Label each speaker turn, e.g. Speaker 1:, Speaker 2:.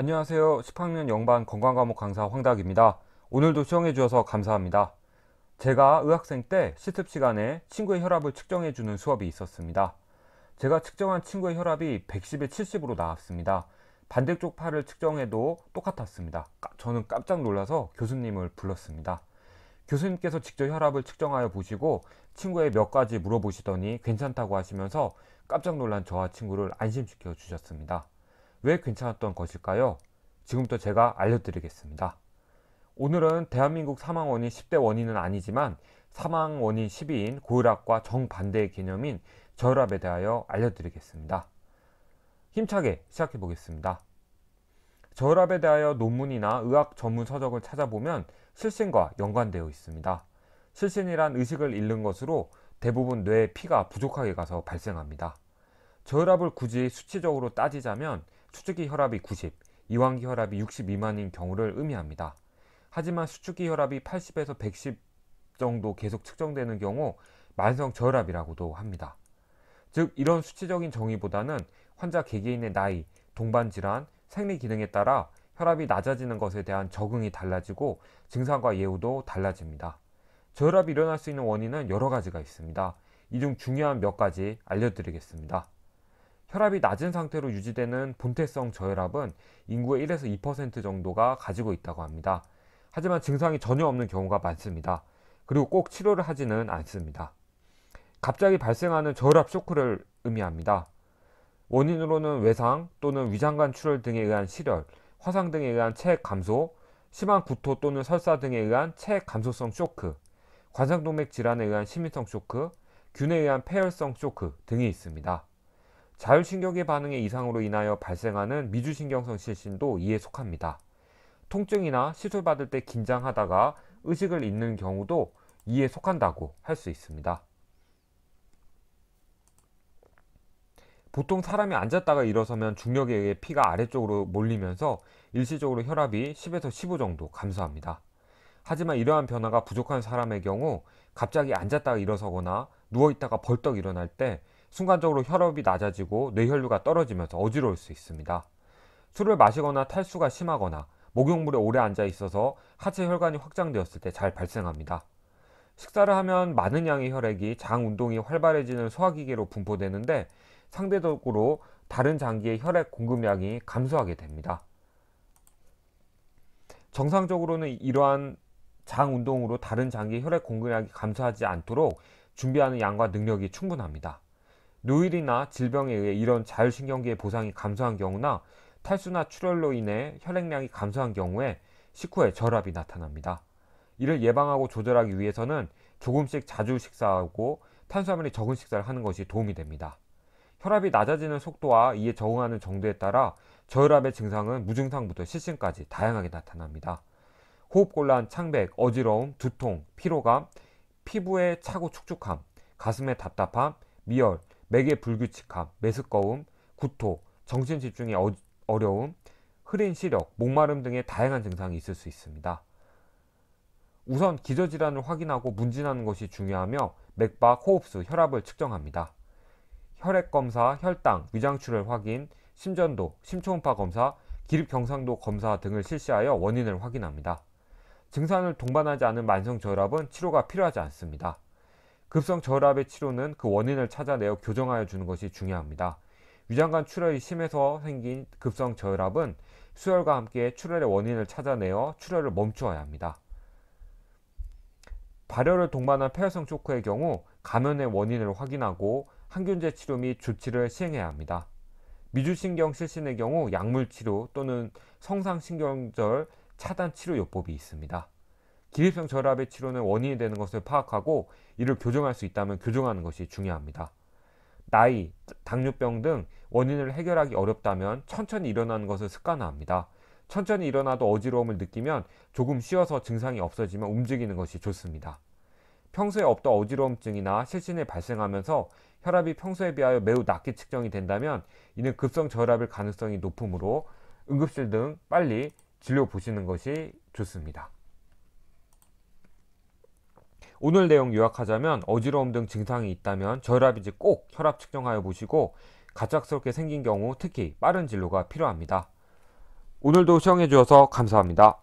Speaker 1: 안녕하세요. 10학년 영반 건강과목 강사 황닥입니다. 오늘도 시청해 주셔서 감사합니다. 제가 의학생 때 시습 시간에 친구의 혈압을 측정해 주는 수업이 있었습니다. 제가 측정한 친구의 혈압이 110에 70으로 나왔습니다. 반대쪽 팔을 측정해도 똑같았습니다. 저는 깜짝 놀라서 교수님을 불렀습니다. 교수님께서 직접 혈압을 측정하여 보시고 친구의 몇 가지 물어보시더니 괜찮다고 하시면서 깜짝 놀란 저와 친구를 안심시켜 주셨습니다. 왜 괜찮았던 것일까요? 지금부터 제가 알려드리겠습니다. 오늘은 대한민국 사망 원인 10대 원인은 아니지만 사망 원인 10위인 고혈압과 정반대의 개념인 저혈압에 대하여 알려드리겠습니다. 힘차게 시작해 보겠습니다. 저혈압에 대하여 논문이나 의학 전문 서적을 찾아보면 실신과 연관되어 있습니다. 실신이란 의식을 잃는 것으로 대부분 뇌에 피가 부족하게 가서 발생합니다. 저혈압을 굳이 수치적으로 따지자면 수축기 혈압이 90, 이완기 혈압이 60 미만인 경우를 의미합니다. 하지만 수축기 혈압이 80에서 110 정도 계속 측정되는 경우 만성 저혈압이라고도 합니다. 즉 이런 수치적인 정의보다는 환자 개개인의 나이, 동반 질환, 생리 기능에 따라 혈압이 낮아지는 것에 대한 적응이 달라지고 증상과 예후도 달라집니다. 저혈압이 일어날 수 있는 원인은 여러 가지가 있습니다. 이 중 중요한 몇 가지 알려드리겠습니다. 혈압이 낮은 상태로 유지되는 본태성 저혈압은 인구의 1에서 2% 정도가 가지고 있다고 합니다. 하지만 증상이 전혀 없는 경우가 많습니다. 그리고 꼭 치료를 하지는 않습니다. 갑자기 발생하는 저혈압 쇼크를 의미합니다. 원인으로는 외상 또는 위장관 출혈 등에 의한 실혈, 화상 등에 의한 체액 감소, 심한 구토 또는 설사 등에 의한 체액 감소성 쇼크, 관상동맥 질환에 의한 심인성 쇼크, 균에 의한 폐혈성 쇼크 등이 있습니다. 자율신경계 반응의 이상으로 인하여 발생하는 미주신경성 실신도 이에 속합니다. 통증이나 시술 받을 때 긴장하다가 의식을 잃는 경우도 이에 속한다고 할 수 있습니다. 보통 사람이 앉았다가 일어서면 중력에 의해 피가 아래쪽으로 몰리면서 일시적으로 혈압이 10에서 15 정도 감소합니다. 하지만 이러한 변화가 부족한 사람의 경우 갑자기 앉았다가 일어서거나 누워있다가 벌떡 일어날 때 순간적으로 혈압이 낮아지고 뇌혈류가 떨어지면서 어지러울 수 있습니다. 술을 마시거나 탈수가 심하거나 목욕물에 오래 앉아 있어서 하체 혈관이 확장되었을 때 잘 발생합니다. 식사를 하면 많은 양의 혈액이 장 운동이 활발해지는 소화기계로 분포되는데 상대적으로 다른 장기의 혈액 공급량이 감소하게 됩니다. 정상적으로는 이러한 장 운동으로 다른 장기의 혈액 공급량이 감소하지 않도록 준비하는 양과 능력이 충분합니다. 노일이나 질병에 의해 이런 자율신경계의 보상이 감소한 경우나 탈수나 출혈로 인해 혈액량이 감소한 경우에 식후에 절압이 나타납니다. 이를 예방하고 조절하기 위해서는 조금씩 자주 식사하고 탄수화물이 적은 식사를 하는 것이 도움이 됩니다. 혈압이 낮아지는 속도와 이에 적응하는 정도에 따라 저혈압의 증상은 무증상부터 실신까지 다양하게 나타납니다. 호흡곤란, 창백, 어지러움, 두통, 피로감, 피부의 차고 축축함, 가슴의 답답함, 미열, 맥의 불규칙함, 메스꺼움, 구토, 정신 집중의 어, 어려움, 흐린 시력, 목마름 등의 다양한 증상이 있을 수 있습니다. 우선 기저질환을 확인하고 문진하는 것이 중요하며 맥박, 호흡수, 혈압을 측정합니다. 혈액검사, 혈당, 위장출혈 확인, 심전도, 심초음파 검사, 기립경상도 검사 등을 실시하여 원인을 확인합니다. 증상을 동반하지 않은 만성 저혈압은 치료가 필요하지 않습니다. 급성 저혈압의 치료는 그 원인을 찾아내어 교정하여 주는 것이 중요합니다. 위장관 출혈이 심해서 생긴 급성 저혈압은 수혈과 함께 출혈의 원인을 찾아내어 출혈을 멈추어야 합니다. 발열을 동반한 폐혈성 쇼크의 경우 감염의 원인을 확인하고 항균제 치료 및 조치를 시행해야 합니다. 미주신경 실신의 경우 약물 치료 또는 성상신경절 차단 치료 요법이 있습니다. 기립성 저압의 치료는 원인이 되는 것을 파악하고 이를 교정할 수 있다면 교정하는 것이 중요합니다. 나이, 당뇨병 등 원인을 해결하기 어렵다면 천천히 일어나는 것을 습관화합니다. 천천히 일어나도 어지러움을 느끼면 조금 쉬어서 증상이 없어지면 움직이는 것이 좋습니다. 평소에 없던 어지러움증이나 실신이 발생하면서 혈압이 평소에 비하여 매우 낮게 측정이 된다면 이는 급성 저혈압일 가능성이 높으므로 응급실 등 빨리 진료 보시는 것이 좋습니다. 오늘 내용 요약하자면 어지러움 등 증상이 있다면 저혈압인지 꼭 혈압 측정하여 보시고 갑작스럽게 생긴 경우 특히 빠른 진료가 필요합니다. 오늘도 시청해 주셔서 감사합니다.